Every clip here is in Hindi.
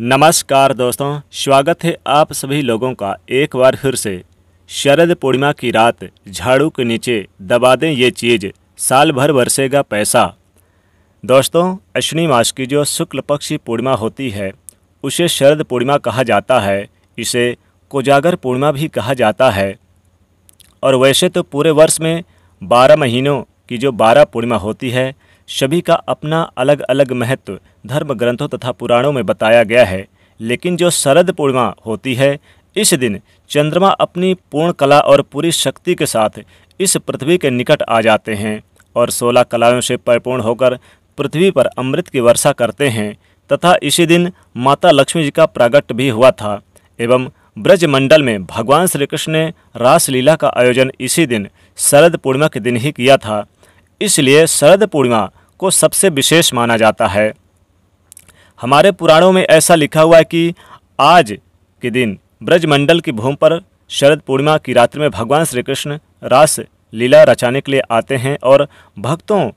नमस्कार दोस्तों स्वागत है आप सभी लोगों का एक बार फिर से शरद पूर्णिमा की रात झाड़ू के नीचे दबा दें ये चीज़ साल भर बरसेगा पैसा दोस्तों अश्विनी मास की जो शुक्ल पक्ष पूर्णिमा होती है उसे शरद पूर्णिमा कहा जाता है इसे कोजागर पूर्णिमा भी कहा जाता है और वैसे तो पूरे वर्ष में बारह महीनों की जो बारह पूर्णिमा होती है सभी का अपना अलग अलग महत्व धर्म ग्रंथों तथा पुराणों में बताया गया है लेकिन जो शरद पूर्णिमा होती है इस दिन चंद्रमा अपनी पूर्ण कला और पूरी शक्ति के साथ इस पृथ्वी के निकट आ जाते हैं और सोलह कलाओं से परिपूर्ण होकर पृथ्वी पर अमृत की वर्षा करते हैं तथा इसी दिन माता लक्ष्मी जी का प्रागट भी हुआ था एवं ब्रजमंडल में भगवान श्री कृष्ण ने रासलीला का आयोजन इसी दिन शरद पूर्णिमा के दिन ही किया था इसलिए शरद पूर्णिमा को सबसे विशेष माना जाता है हमारे पुराणों में ऐसा लिखा हुआ है कि आज के दिन ब्रजमंडल की भूमि पर शरद पूर्णिमा की रात्रि में भगवान श्री कृष्ण रास लीला रचाने के लिए आते हैं और भक्तों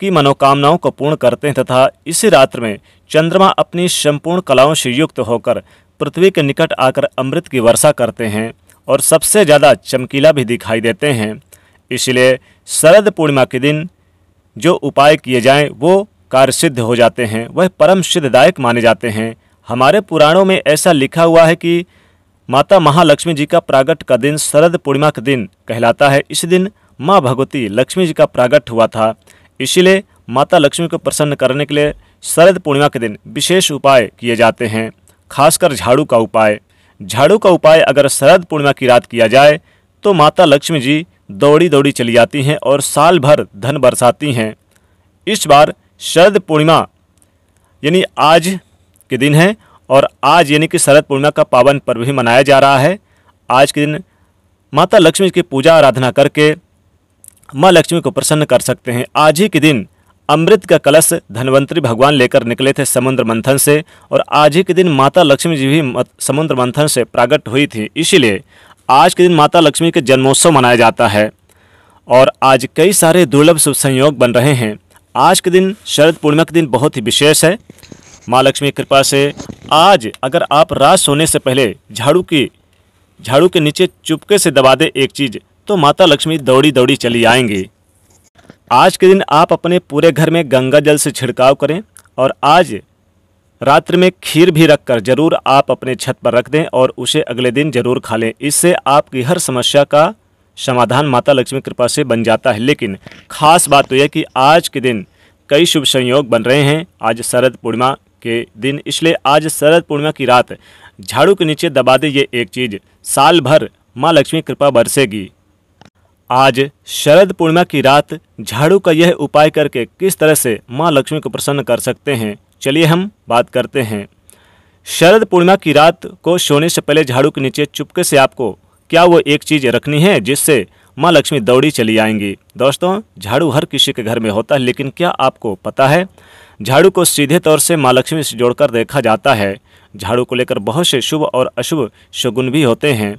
की मनोकामनाओं को पूर्ण करते हैं तथा इसी रात्र में चंद्रमा अपनी संपूर्ण कलाओं से युक्त होकर पृथ्वी के निकट आकर अमृत की वर्षा करते हैं और सबसे ज़्यादा चमकीला भी दिखाई देते हैं इसलिए शरद पूर्णिमा के दिन जो उपाय किए जाएं वो कार्य सिद्ध हो जाते हैं वह परम सिद्धदायक माने जाते हैं हमारे पुराणों में ऐसा लिखा हुआ है कि माता महालक्ष्मी जी का प्रागट का दिन शरद पूर्णिमा का दिन कहलाता है इस दिन माँ भगवती लक्ष्मी जी का प्रागट हुआ था इसीलिए माता लक्ष्मी को प्रसन्न करने के लिए शरद पूर्णिमा के दिन विशेष उपाय किए जाते हैं खासकर झाड़ू का उपाय झाड़ू का उपाय अगर शरद पूर्णिमा की रात किया जाए तो माता लक्ष्मी जी दौड़ी दौड़ी चली जाती हैं और साल भर धन बरसाती हैं इस बार शरद पूर्णिमा यानी आज के दिन है और आज यानी कि शरद पूर्णिमा का पावन पर्व भी मनाया जा रहा है आज के दिन माता लक्ष्मी की पूजा आराधना करके माँ लक्ष्मी को प्रसन्न कर सकते हैं आज ही के दिन अमृत का कलश धनवंतरी भगवान लेकर निकले थे समुद्र मंथन से और आज ही के दिन माता लक्ष्मी जी भी समुद्र मंथन से प्रागट हुई थी इसीलिए आज के दिन माता लक्ष्मी के जन्मोत्सव मनाया जाता है और आज कई सारे दुर्लभ शुभ संयोग बन रहे हैं आज के दिन शरद पूर्णिमा के दिन बहुत ही विशेष है माँ लक्ष्मी कृपा से आज अगर आप रात सोने से पहले झाड़ू की झाड़ू के नीचे चुपके से दबा दें एक चीज़ तो माता लक्ष्मी दौड़ी दौड़ी चली आएंगी आज के दिन आप अपने पूरे घर में गंगा जल से छिड़काव करें और आज रात्र में खीर भी रखकर जरूर आप अपने छत पर रख दें और उसे अगले दिन जरूर खा लें इससे आपकी हर समस्या का समाधान माता लक्ष्मी कृपा से बन जाता है लेकिन खास बात तो यह कि आज के दिन कई शुभ संयोग बन रहे हैं आज शरद पूर्णिमा के दिन इसलिए आज शरद पूर्णिमा की रात झाड़ू के नीचे दबा दें ये एक चीज़ साल भर माँ लक्ष्मी कृपा बरसेगी आज शरद पूर्णिमा की रात झाड़ू का यह उपाय करके किस तरह से माँ लक्ष्मी को प्रसन्न कर सकते हैं चलिए हम बात करते हैं शरद पूर्णिमा की रात को सोने से पहले झाड़ू के नीचे चुपके से आपको क्या वो एक चीज़ रखनी है जिससे माँ लक्ष्मी दौड़ी चली आएंगी दोस्तों झाड़ू हर किसी के घर में होता है लेकिन क्या आपको पता है झाड़ू को सीधे तौर से माँ लक्ष्मी से जोड़कर देखा जाता है झाड़ू को लेकर बहुत से शुभ और अशुभ शगुन भी होते हैं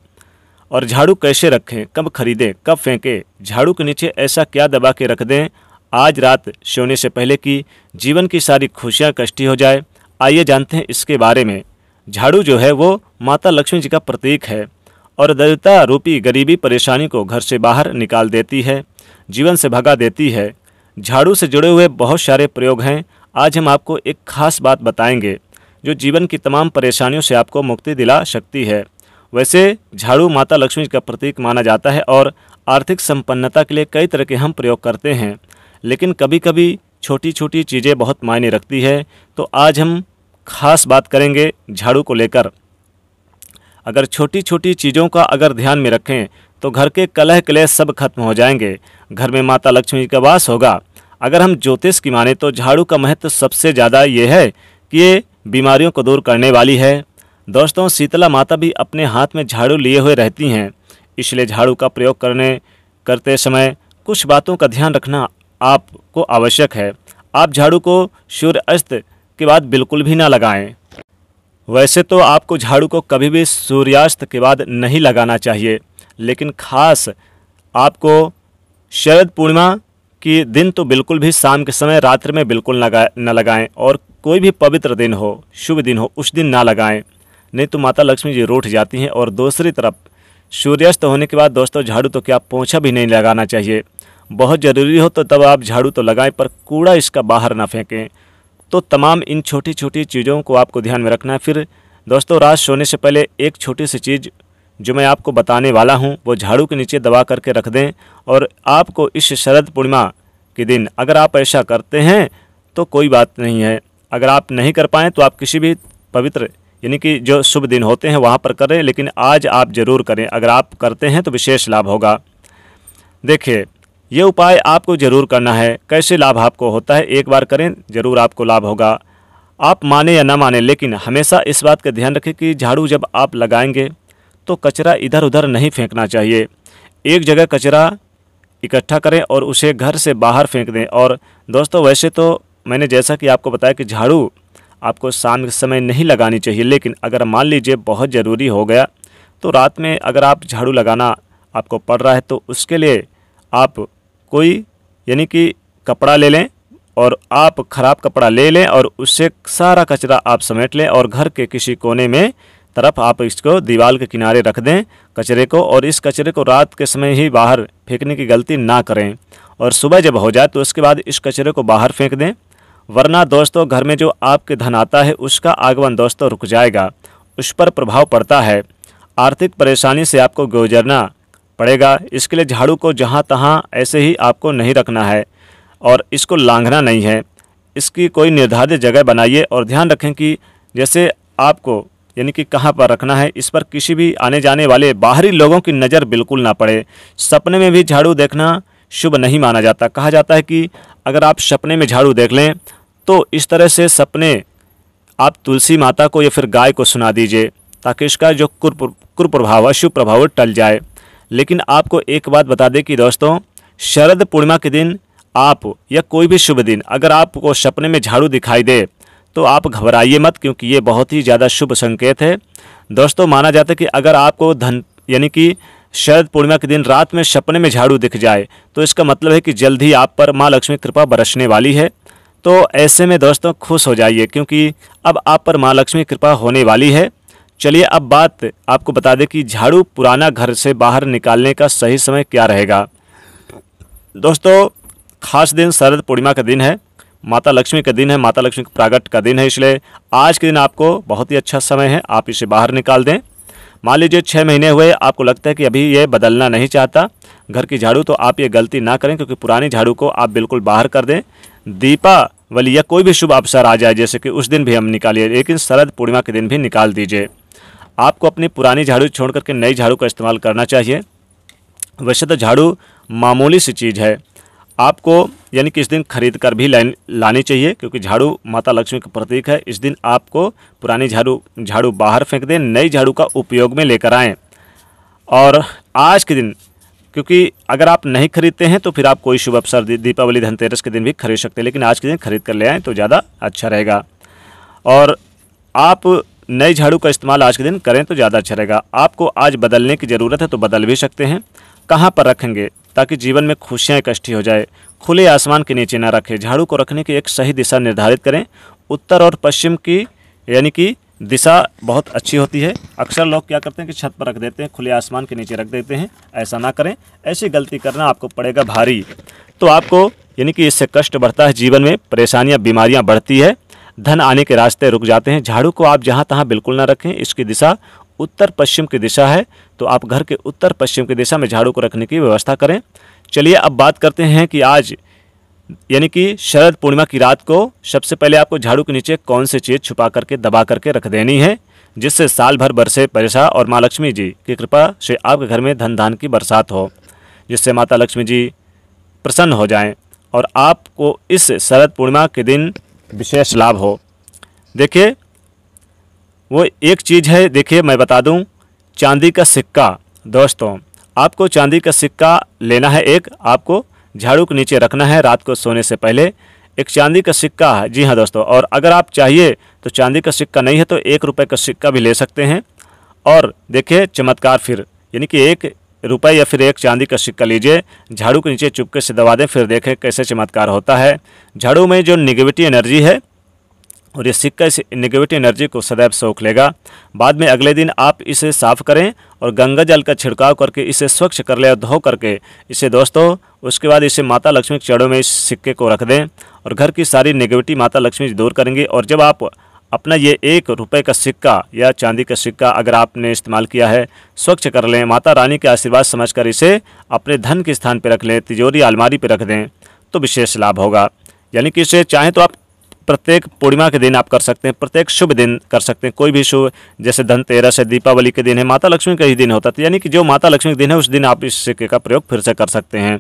और झाड़ू कैसे रखें कब खरीदें कब फेंकें झाड़ू के नीचे ऐसा क्या दबा के रख दें आज रात सोने से पहले की जीवन की सारी खुशियाँ कष्टी हो जाए आइए जानते हैं इसके बारे में झाड़ू जो है वो माता लक्ष्मी जी का प्रतीक है और दरिद्रता रूपी गरीबी परेशानी को घर से बाहर निकाल देती है जीवन से भगा देती है झाड़ू से जुड़े हुए बहुत सारे प्रयोग हैं आज हम आपको एक खास बात बताएंगे जो जीवन की तमाम परेशानियों से आपको मुक्ति दिला सकती है वैसे झाड़ू माता लक्ष्मी का प्रतीक माना जाता है और आर्थिक संपन्नता के लिए कई तरह के हम प्रयोग करते हैं लेकिन कभी कभी छोटी छोटी चीज़ें बहुत मायने रखती है तो आज हम खास बात करेंगे झाड़ू को लेकर अगर छोटी छोटी चीज़ों का अगर ध्यान में रखें तो घर के कलह कलेह सब खत्म हो जाएंगे घर में माता लक्ष्मी का वास होगा अगर हम ज्योतिष की माने तो झाड़ू का महत्व सबसे ज़्यादा ये है कि ये बीमारियों को दूर करने वाली है दोस्तों शीतला माता भी अपने हाथ में झाड़ू लिए हुए रहती हैं इसलिए झाड़ू का प्रयोग करने करते समय कुछ बातों का ध्यान रखना आपको आवश्यक है आप झाड़ू को सूर्यास्त के बाद बिल्कुल भी ना लगाएं वैसे तो आपको झाड़ू को कभी भी सूर्यास्त के बाद नहीं लगाना चाहिए लेकिन खास आपको शरद पूर्णिमा के दिन तो बिल्कुल भी शाम के समय रात्रि में बिल्कुल लगा न लगाएं और कोई भी पवित्र दिन हो शुभ दिन हो उस दिन ना लगाएं नहीं तो माता लक्ष्मी जी रूठ जाती हैं और दूसरी तरफ सूर्यास्त होने के बाद दोस्तों झाड़ू तो क्या पोछा भी नहीं लगाना चाहिए बहुत ज़रूरी हो तो तब आप झाड़ू तो लगाएं पर कूड़ा इसका बाहर ना फेंकें तो तमाम इन छोटी छोटी चीज़ों को आपको ध्यान में रखना है फिर दोस्तों रात सोने से पहले एक छोटी सी चीज़ जो मैं आपको बताने वाला हूँ वो झाड़ू के नीचे दबा करके रख दें और आपको इस शरद पूर्णिमा के दिन अगर आप ऐसा करते हैं तो कोई बात नहीं है अगर आप नहीं कर पाएँ तो आप किसी भी पवित्र यानी कि जो शुभ दिन होते हैं वहाँ पर करें लेकिन आज आप ज़रूर करें अगर आप करते हैं तो विशेष लाभ होगा देखिए ये उपाय आपको ज़रूर करना है कैसे लाभ आपको होता है एक बार करें ज़रूर आपको लाभ होगा आप माने या ना माने लेकिन हमेशा इस बात का ध्यान रखें कि झाड़ू जब आप लगाएंगे तो कचरा इधर उधर नहीं फेंकना चाहिए एक जगह कचरा इकट्ठा करें और उसे घर से बाहर फेंक दें और दोस्तों वैसे तो मैंने जैसा कि आपको बताया कि झाड़ू आपको शाम के समय नहीं लगानी चाहिए लेकिन अगर मान लीजिए बहुत ज़रूरी हो गया तो रात में अगर आप झाड़ू लगाना आपको पड़ रहा है तो उसके लिए आप कोई यानी कि कपड़ा ले लें और आप ख़राब कपड़ा ले लें और उससे सारा कचरा आप समेट लें और घर के किसी कोने में तरफ आप इसको दीवार के किनारे रख दें कचरे को और इस कचरे को रात के समय ही बाहर फेंकने की गलती ना करें और सुबह जब हो जाए तो उसके बाद इस कचरे को बाहर फेंक दें वरना दोस्तों घर में जो आपके धन आता है उसका आगमन दोस्तों रुक जाएगा उस पर प्रभाव पड़ता है आर्थिक परेशानी से आपको गुजरना पड़ेगा इसके लिए झाड़ू को जहाँ तहाँ ऐसे ही आपको नहीं रखना है और इसको लांघना नहीं है इसकी कोई निर्धारित जगह बनाइए और ध्यान रखें कि जैसे आपको यानी कि कहाँ पर रखना है इस पर किसी भी आने जाने वाले बाहरी लोगों की नज़र बिल्कुल ना पड़े सपने में भी झाड़ू देखना शुभ नहीं माना जाता कहा जाता है कि अगर आप सपने में झाड़ू देख लें तो इस तरह से सपने आप तुलसी माता को या फिर गाय को सुना दीजिए ताकि इसका जो कुप्रभाव है शुभ प्रभाव टल जाए लेकिन आपको एक बात बता दें कि दोस्तों शरद पूर्णिमा के दिन आप या कोई भी शुभ दिन अगर आपको सपने में झाड़ू दिखाई दे तो आप घबराइए मत क्योंकि ये बहुत ही ज़्यादा शुभ संकेत है दोस्तों माना जाता है कि अगर आपको धन यानी कि शरद पूर्णिमा के दिन रात में सपने में झाड़ू दिख जाए तो इसका मतलब है कि जल्द ही आप पर माँ लक्ष्मी कृपा बरसने वाली है तो ऐसे में दोस्तों खुश हो जाइए क्योंकि अब आप पर माँ लक्ष्मी कृपा होने वाली है चलिए अब बात आपको बता दें कि झाड़ू पुराना घर से बाहर निकालने का सही समय क्या रहेगा दोस्तों खास दिन शरद पूर्णिमा का दिन है माता लक्ष्मी का दिन है माता लक्ष्मी का प्रागट का दिन है इसलिए आज के दिन आपको बहुत ही अच्छा समय है आप इसे बाहर निकाल दें मान लीजिए छः महीने हुए आपको लगता है कि अभी ये बदलना नहीं चाहता घर की झाड़ू तो आप ये गलती ना करें क्योंकि पुरानी झाड़ू को आप बिल्कुल बाहर कर दें दीपावली या कोई भी शुभ अवसर आ जाए जैसे कि उस दिन भी हम निकालिए लेकिन शरद पूर्णिमा के दिन भी निकाल दीजिए आपको अपनी पुरानी झाड़ू छोड़ करके नई झाड़ू का इस्तेमाल करना चाहिए वैसे तो झाड़ू मामूली सी चीज़ है आपको यानी कि इस दिन खरीद कर भी लानी चाहिए क्योंकि झाड़ू माता लक्ष्मी का प्रतीक है इस दिन आपको पुरानी झाड़ू झाड़ू बाहर फेंक दें नई झाड़ू का उपयोग में लेकर आएँ और आज के दिन क्योंकि अगर आप नहीं खरीदते हैं तो फिर आप कोई शुभ अवसर दीपावली धनतेरस के दिन भी खरीद सकते हैं लेकिन आज के दिन खरीद कर ले आएँ तो ज़्यादा अच्छा रहेगा और आप नए झाड़ू का इस्तेमाल आज के दिन करें तो ज़्यादा अच्छा रहेगा आपको आज बदलने की ज़रूरत है तो बदल भी सकते हैं कहाँ पर रखेंगे ताकि जीवन में खुशियाँ इकट्ठी हो जाए खुले आसमान के नीचे ना रखें झाड़ू को रखने की एक सही दिशा निर्धारित करें उत्तर और पश्चिम की यानी कि दिशा बहुत अच्छी होती है अक्सर लोग क्या करते हैं कि छत पर रख देते हैं खुले आसमान के नीचे रख देते हैं ऐसा ना करें ऐसी गलती करना आपको पड़ेगा भारी तो आपको यानी कि इससे कष्ट बढ़ता है जीवन में परेशानियाँ बीमारियाँ बढ़ती है धन आने के रास्ते रुक जाते हैं झाड़ू को आप जहाँ तहाँ बिल्कुल ना रखें इसकी दिशा उत्तर पश्चिम की दिशा है तो आप घर के उत्तर पश्चिम की दिशा में झाड़ू को रखने की व्यवस्था करें चलिए अब बात करते हैं कि आज यानी कि शरद पूर्णिमा की रात को सबसे पहले आपको झाड़ू के नीचे कौन सी चीज़ छुपा करके दबा करके रख देनी है जिससे साल भर बरसे परेशा और माँ लक्ष्मी जी की कृपा से आपके घर में धन धान की बरसात हो जिससे माता लक्ष्मी जी प्रसन्न हो जाएं और आपको इस शरद पूर्णिमा के दिन विशेष लाभ हो देखिए वो एक चीज़ है देखिए मैं बता दूं चांदी का सिक्का दोस्तों आपको चांदी का सिक्का लेना है एक आपको झाड़ू के नीचे रखना है रात को सोने से पहले एक चांदी का सिक्का है जी हाँ दोस्तों और अगर आप चाहिए तो चांदी का सिक्का नहीं है तो एक रुपये का सिक्का भी ले सकते हैं और देखिए चमत्कार फिर यानी कि एक रुपए या फिर एक चांदी का सिक्का लीजिए झाड़ू के नीचे चुपके से दबा दें फिर देखें कैसे चमत्कार होता है झाड़ू में जो निगेटिव एनर्जी है और ये सिक्का इस निगेटिव एनर्जी को सदैव सोख लेगा बाद में अगले दिन आप इसे साफ करें और गंगा जल का छिड़काव करके इसे स्वच्छ कर लें और धो करके इसे दोस्तों उसके बाद इसे माता लक्ष्मी के चढ़ों में इस सिक्के को रख दें और घर की सारी निगेटिव माता लक्ष्मी दूर करेंगी और जब आप अपना ये एक रुपए का सिक्का या चांदी का सिक्का अगर आपने इस्तेमाल किया है स्वच्छ कर लें माता रानी के आशीर्वाद समझकर इसे अपने धन के स्थान पर रख लें तिजोरी अलमारी पर रख दें तो विशेष लाभ होगा यानी कि इसे चाहें तो आप प्रत्येक पूर्णिमा के दिन आप कर सकते हैं प्रत्येक शुभ दिन कर सकते हैं कोई भी शुभ जैसे धनतेरस है दीपावली के दिन है माता लक्ष्मी का ही दिन होता है तो यानी कि जो माता लक्ष्मी के दिन है उस दिन आप इस सिक्के का प्रयोग फिर से कर सकते हैं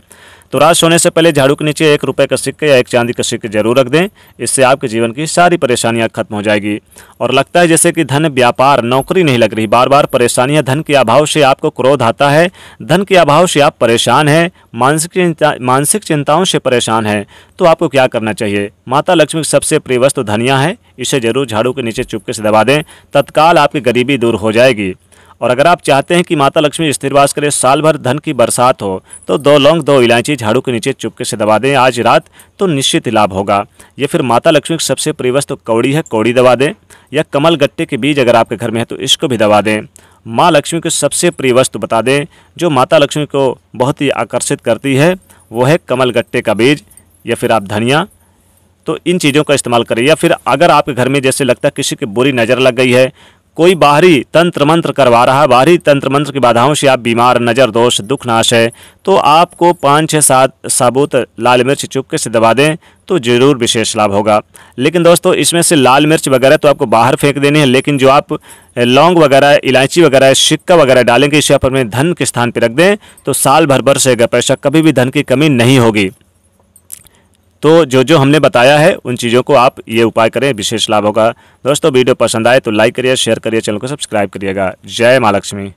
तो रात सोने से पहले झाड़ू के नीचे एक रुपये का सिक्के या एक चांदी का सिक्के जरूर रख दें इससे आपके जीवन की सारी परेशानियाँ खत्म हो जाएगी और लगता है जैसे कि धन व्यापार नौकरी नहीं लग रही बार बार परेशानियाँ धन के अभाव से आपको क्रोध आता है धन के अभाव से आप परेशान हैं मानसिक चिंता मानसिक चिंताओं से परेशान हैं तो आपको क्या करना चाहिए माता लक्ष्मी की सबसे प्रिय वस्तु धनिया है इसे जरूर झाड़ू के नीचे चुपके से दबा दें तत्काल आपकी गरीबी दूर हो जाएगी और अगर आप चाहते हैं कि माता लक्ष्मी स्थिरवास करें साल भर धन की बरसात हो तो दो लौंग दो इलायची झाड़ू के नीचे चुपके से दबा दें आज रात तो निश्चित लाभ होगा या फिर माता लक्ष्मी की सबसे प्रिय वस्तु कौड़ी है कौड़ी दबा दें या कमल गट्टे के बीज अगर आपके घर में है तो इसको भी दबा दें माँ लक्ष्मी की सबसे प्रिय वस्तु बता दें जो माता लक्ष्मी को बहुत ही आकर्षित करती है वो है कमल गट्टे का बीज या फिर आप धनिया तो इन चीज़ों का इस्तेमाल करें या फिर अगर आपके घर में जैसे लगता है किसी की बुरी नज़र लग गई है कोई बाहरी तंत्र मंत्र करवा रहा है बाहरी तंत्र मंत्र की बाधाओं से आप बीमार नज़र दोष दुख नाश है तो आपको पाँच छः सात साबुत लाल मिर्च चुपके से दबा दें तो ज़रूर विशेष लाभ होगा लेकिन दोस्तों इसमें से लाल मिर्च वगैरह तो आपको बाहर फेंक देनी है लेकिन जो आप लौंग वगैरह इलायची वगैरह सिक्का वगैरह डालेंगे इसे आप अपने धन के स्थान पर रख दें तो साल भर भर से पैसा कभी भी धन की कमी नहीं होगी तो जो जो हमने बताया है उन चीज़ों को आप ये उपाय करें विशेष लाभ होगा दोस्तों वीडियो पसंद आए तो लाइक करिए शेयर करिए चैनल को सब्सक्राइब करिएगा जय माँ लक्ष्मी